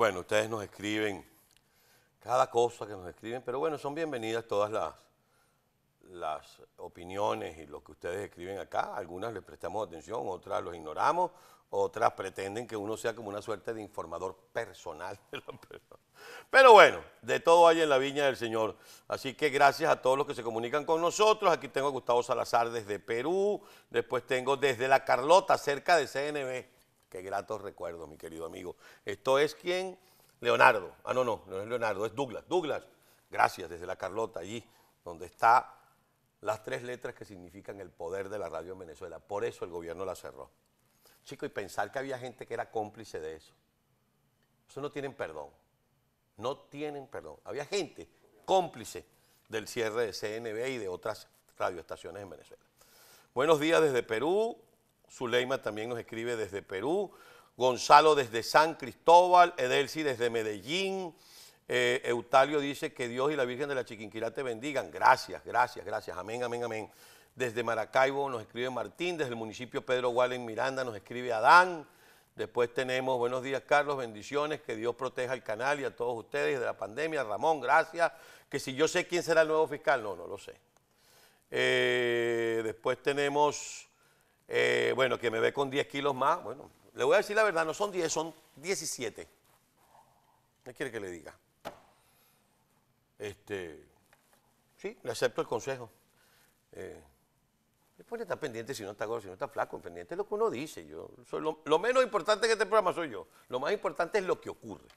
Bueno, ustedes nos escriben cada cosa que nos escriben, pero bueno, son bienvenidas todas las, las opiniones y lo que ustedes escriben acá. Algunas les prestamos atención, otras los ignoramos, otras pretenden que uno sea como una suerte de informador personal Pero bueno, de todo hay en la viña del Señor. Así que gracias a todos los que se comunican con nosotros. Aquí tengo a Gustavo Salazar desde Perú, después tengo desde La Carlota, cerca de CNB. Qué gratos recuerdos, mi querido amigo. Esto es quien, Leonardo. Ah, no, no, no es Leonardo, es Douglas. Douglas, gracias desde la Carlota, allí donde está las tres letras que significan el poder de la radio en Venezuela. Por eso el gobierno la cerró. Chico, y pensar que había gente que era cómplice de eso. Eso no tienen perdón. No tienen perdón. Había gente cómplice del cierre de CNB y de otras radioestaciones en Venezuela. Buenos días desde Perú. Zuleima también nos escribe desde Perú, Gonzalo desde San Cristóbal, Edelsi desde Medellín, eh, Eutalio dice que Dios y la Virgen de la Chiquinquirá te bendigan. Gracias, gracias, gracias. Amén, amén, amén. Desde Maracaibo nos escribe Martín, desde el municipio Pedro Wallen Miranda nos escribe Adán. Después tenemos, buenos días Carlos, bendiciones, que Dios proteja el canal y a todos ustedes de la pandemia. Ramón, gracias. Que si yo sé quién será el nuevo fiscal, no, no lo sé. Eh, después tenemos eh, bueno, que me ve con 10 kilos más. Bueno, le voy a decir la verdad, no son 10, son 17. ¿Qué quiere que le diga? Este, sí, le acepto el consejo. Eh, Después de estar pendiente si no está gordo, si no está flaco, pendiente es lo que uno dice. Yo lo, menos importante que este programa soy yo. Lo más importante es lo que ocurre.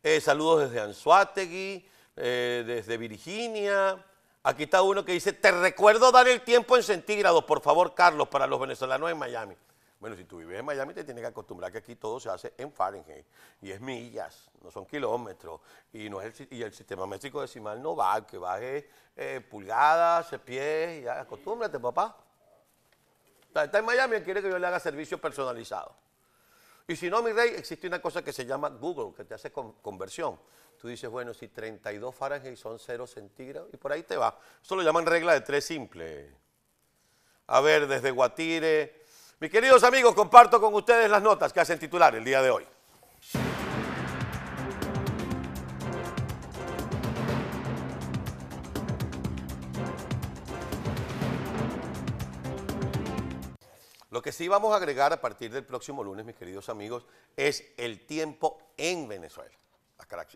Eh, saludos desde Anzuategui, eh, desde Virginia, Aquí está uno que dice, te recuerdo dar el tiempo en centígrados, por favor, Carlos, para los venezolanos en Miami. Bueno, si tú vives en Miami, te tienes que acostumbrar que aquí todo se hace en Fahrenheit. Y es millas, no son kilómetros. Y, no es el, y el sistema métrico decimal no va, que baje eh, pulgadas, eh, pies, y ya, acostúmbrate, papá. Está en Miami, quiere que yo le haga servicio personalizado. Y si no, mi rey, existe una cosa que se llama Google, que te hace conversión. Tú dices, bueno, si 32 Fahrenheit son 0 centígrados, y por ahí te va. Eso lo llaman regla de tres simple. A ver, desde Guatire. Mis queridos amigos, comparto con ustedes las notas que hacen titular el día de hoy. Lo que sí vamos a agregar a partir del próximo lunes, mis queridos amigos, es el tiempo en Venezuela,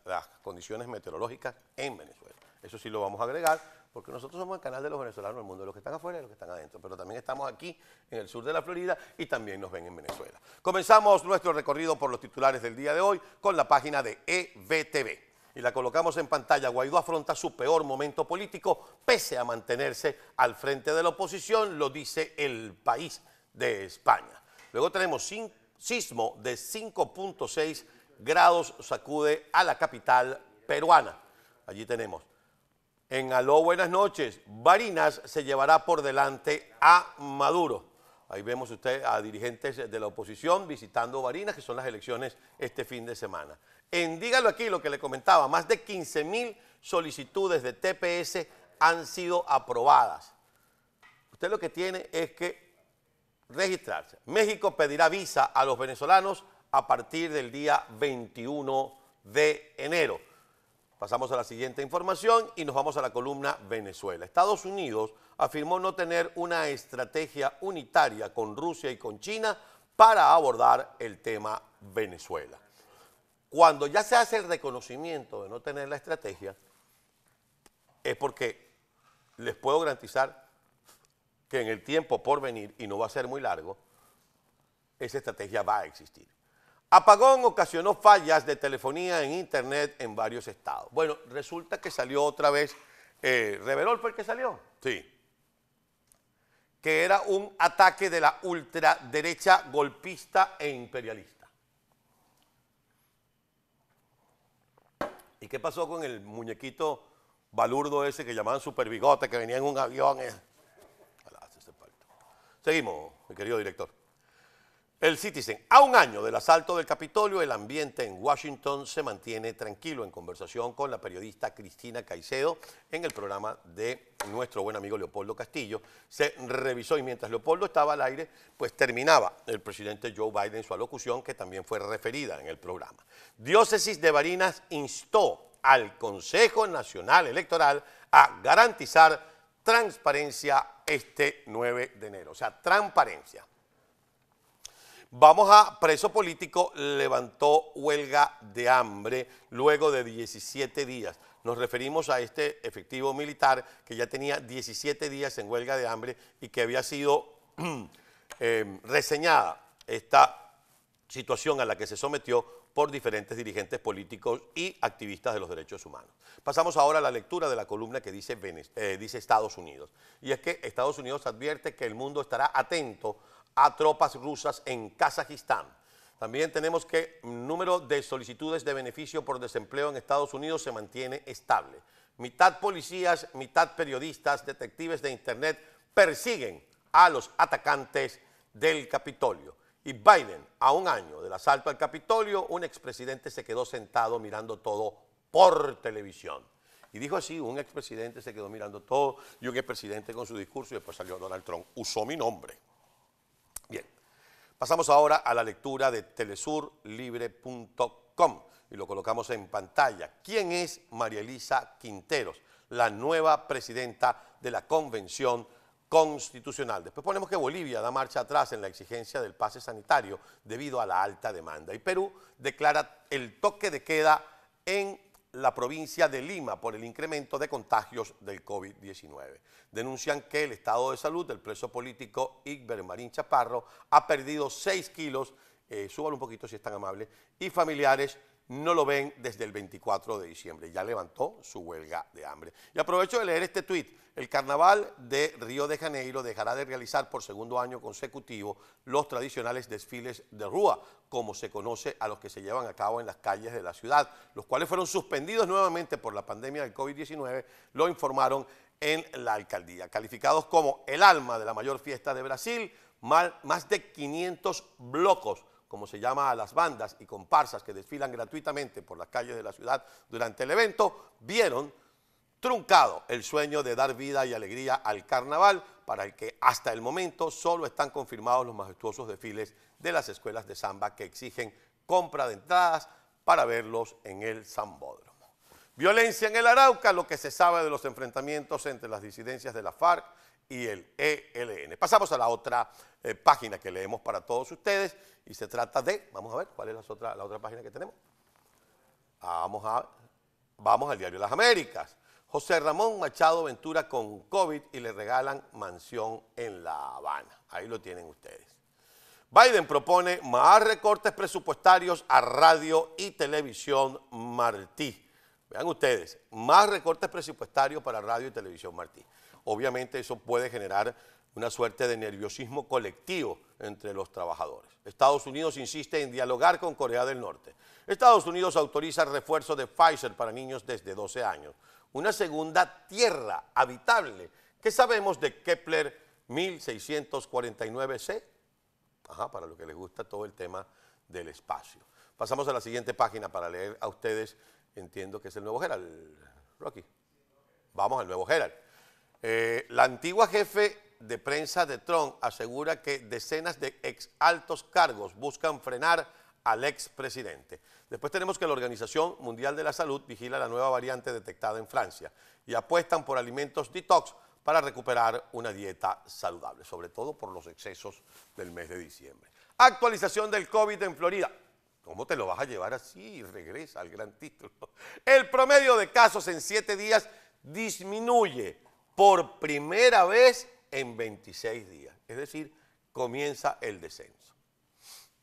las, condiciones meteorológicas en Venezuela. Eso sí lo vamos a agregar porque nosotros somos el canal de los venezolanos el mundo, de los que están afuera y los que están adentro, pero también estamos aquí en el sur de la Florida y también nos ven en Venezuela. Comenzamos nuestro recorrido por los titulares del día de hoy con la página de EBTV y la colocamos en pantalla. Guaidó afronta su peor momento político pese a mantenerse al frente de la oposición, lo dice el país de España. Luego tenemos sismo de 5.6 grados sacude a la capital peruana. Allí tenemos. En Aló, buenas noches. Barinas se llevará por delante a Maduro. Ahí vemos usted a dirigentes de la oposición visitando Barinas, que son las elecciones este fin de semana. En Dígalo aquí, lo que le comentaba, más de 15 mil solicitudes de TPS han sido aprobadas. Usted lo que tiene es que registrarse. México pedirá visa a los venezolanos a partir del día 21 de enero. Pasamos a la siguiente información y nos vamos a la columna Venezuela. Estados Unidos afirmó no tener una estrategia unitaria con Rusia y con China para abordar el tema Venezuela. Cuando ya se hace el reconocimiento de no tener la estrategia, es porque les puedo garantizar que en el tiempo por venir, y no va a ser muy largo, esa estrategia va a existir. Apagón ocasionó fallas de telefonía en Internet en varios estados. Bueno, resulta que salió otra vez, eh, Reverol fue el que salió, sí, que era un ataque de la ultraderecha golpista e imperialista. ¿Y qué pasó con el muñequito balurdo ese que llamaban Superbigote, que venía en un avión? Seguimos, mi querido director. El Citizen, a un año del asalto del Capitolio, el ambiente en Washington se mantiene tranquilo en conversación con la periodista Cristina Caicedo en el programa de nuestro buen amigo Leopoldo Castillo. Se revisó y mientras Leopoldo estaba al aire, pues terminaba el presidente Joe Biden su alocución que también fue referida en el programa. Diócesis de Barinas instó al Consejo Nacional Electoral a garantizar transparencia este 9 de enero. O sea, transparencia. Vamos a preso político, levantó huelga de hambre luego de 17 días. Nos referimos a este efectivo militar que ya tenía 17 días en huelga de hambre y que había sido eh, reseñada esta situación a la que se sometió por diferentes dirigentes políticos y activistas de los derechos humanos. Pasamos ahora a la lectura de la columna que eh, dice, Estados Unidos. Y es que Estados Unidos advierte que el mundo estará atento a tropas rusas en Kazajistán. También tenemos que el número de solicitudes de beneficio por desempleo en Estados Unidos se mantiene estable. Mitad policías, mitad periodistas, detectives de Internet persiguen a los atacantes del Capitolio. Y Biden, a un año del asalto al Capitolio, un expresidente se quedó sentado mirando todo por televisión. Y dijo así, un expresidente se quedó mirando todo y un expresidente con su discurso y después salió Donald Trump. Usó mi nombre. Bien, pasamos ahora a la lectura de telesurlibre.com y lo colocamos en pantalla. ¿Quién es María Elisa Quinteros, la nueva presidenta de la Convención constitucional. Después ponemos que Bolivia da marcha atrás en la exigencia del pase sanitario debido a la alta demanda. Y Perú declara el toque de queda en la provincia de Lima por el incremento de contagios del COVID-19. Denuncian que el estado de salud del preso político Igber Marín Chaparro ha perdido 6 kilos, eh, súbalo un poquito si es tan amable, y familiares no lo ven desde el 24 de diciembre. Ya levantó su huelga de hambre. Y aprovecho de leer este tuit. El carnaval de Río de Janeiro dejará de realizar por segundo año consecutivo los tradicionales desfiles de Rúa, como se conoce a los que se llevan a cabo en las calles de la ciudad, los cuales fueron suspendidos nuevamente por la pandemia del COVID-19, lo informaron en la alcaldía. Calificados como el alma de la mayor fiesta de Brasil, más de 500 blocos como se llama a las bandas y comparsas que desfilan gratuitamente por las calles de la ciudad durante el evento, vieron truncado el sueño de dar vida y alegría al carnaval, para el que hasta el momento solo están confirmados los majestuosos desfiles de las escuelas de samba que exigen compra de entradas para verlos en el Zambódromo. Violencia en el Arauca, lo que se sabe de los enfrentamientos entre las disidencias de la FARC y el ELN. Pasamos a la otra eh, página que leemos para todos ustedes y se trata de, vamos a ver, ¿cuál es la otra, la otra página que tenemos? Ah, vamos, a, vamos al diario Las Américas. José Ramón Machado Ventura con COVID y le regalan mansión en La Habana. Ahí lo tienen ustedes. Biden propone más recortes presupuestarios a radio y televisión Martí. Vean ustedes, más recortes presupuestarios para radio y televisión Martí obviamente eso puede generar una suerte de nerviosismo colectivo entre los trabajadores. Estados Unidos insiste en dialogar con Corea del Norte. Estados Unidos autoriza refuerzo de Pfizer para niños desde 12 años, una segunda tierra habitable. ¿Qué sabemos de Kepler 1649c? Ajá, para lo que les gusta todo el tema del espacio. Pasamos a la siguiente página para leer a ustedes, entiendo que es el nuevo Herald, Rocky. Vamos al nuevo Herald. Eh, la antigua jefe de prensa de Trump asegura que decenas de ex altos cargos buscan frenar al expresidente. Después tenemos que la Organización Mundial de la Salud vigila la nueva variante detectada en Francia y apuestan por alimentos detox para recuperar una dieta saludable, sobre todo por los excesos del mes de diciembre. Actualización del COVID en Florida. ¿Cómo te lo vas a llevar así? Regresa al gran título. El promedio de casos en siete días disminuye por primera vez en 26 días. Es decir, comienza el descenso.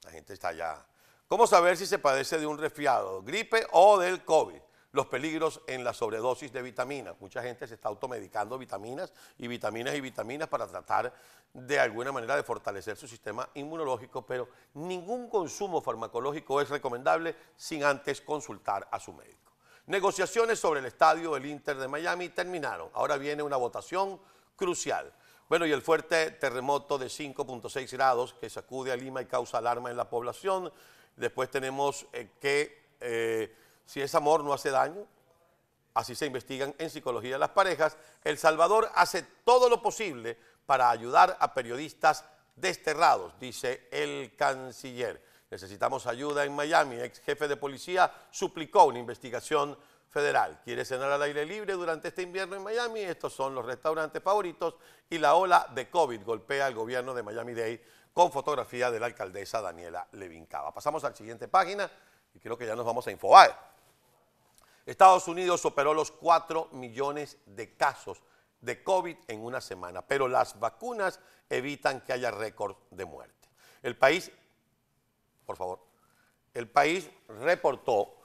La gente está ya. ¿Cómo saber si se padece de un resfriado, gripe o del COVID? Los peligros en la sobredosis de vitaminas. Mucha gente se está automedicando vitaminas y vitaminas y vitaminas para tratar de alguna manera de fortalecer su sistema inmunológico, pero ningún consumo farmacológico es recomendable sin antes consultar a su médico. Negociaciones sobre el estadio del Inter de Miami terminaron. Ahora viene una votación crucial. Bueno, y el fuerte terremoto de 5.6 grados que sacude a Lima y causa alarma en la población. Después tenemos eh, que eh, si es amor no hace daño, así se investigan en psicología de las parejas, El Salvador hace todo lo posible para ayudar a periodistas desterrados, dice el canciller. Necesitamos ayuda en Miami. Ex jefe de policía suplicó una investigación federal. Quiere cenar al aire libre durante este invierno en Miami. Estos son los restaurantes favoritos y la ola de COVID golpea al gobierno de Miami-Dade con fotografía de la alcaldesa Daniela Levincaba. Pasamos a la siguiente página y creo que ya nos vamos a infobar. Estados Unidos superó los 4 millones de casos de COVID en una semana, pero las vacunas evitan que haya récord de muerte. El país por favor. El país reportó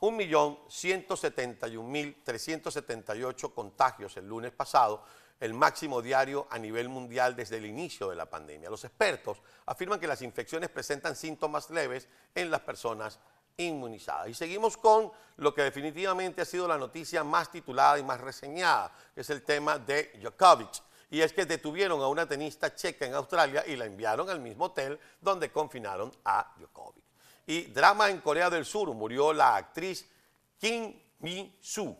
1.171.378 contagios el lunes pasado, el máximo diario a nivel mundial desde el inicio de la pandemia. Los expertos afirman que las infecciones presentan síntomas leves en las personas inmunizadas. Y seguimos con lo que definitivamente ha sido la noticia más titulada y más reseñada, que es el tema de Jokovic. Y es que detuvieron a una tenista checa en Australia y la enviaron al mismo hotel donde confinaron a Djokovic. Y drama en Corea del Sur, murió la actriz Kim Mi-soo.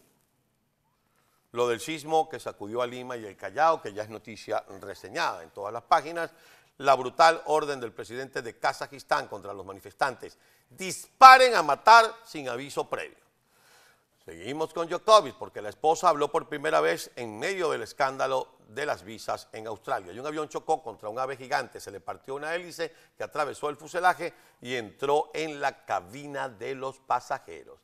Lo del sismo que sacudió a Lima y el Callao, que ya es noticia reseñada en todas las páginas. La brutal orden del presidente de Kazajistán contra los manifestantes. Disparen a matar sin aviso previo. Seguimos con jokovic porque la esposa habló por primera vez en medio del escándalo de las visas en Australia. Y un avión chocó contra un ave gigante, se le partió una hélice que atravesó el fuselaje y entró en la cabina de los pasajeros.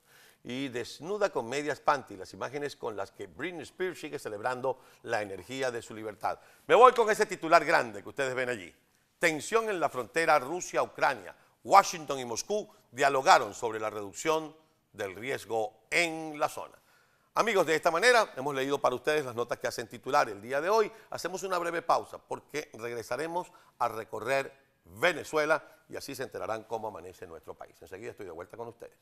Y desnuda con medias panty, las imágenes con las que Britney Spears sigue celebrando la energía de su libertad. Me voy con ese titular grande que ustedes ven allí. Tensión en la frontera Rusia-Ucrania. Washington y Moscú dialogaron sobre la reducción del riesgo en la zona. Amigos, de esta manera hemos leído para ustedes las notas que hacen titular el día de hoy. Hacemos una breve pausa porque regresaremos a recorrer Venezuela y así se enterarán cómo amanece nuestro país. Enseguida estoy de vuelta con ustedes.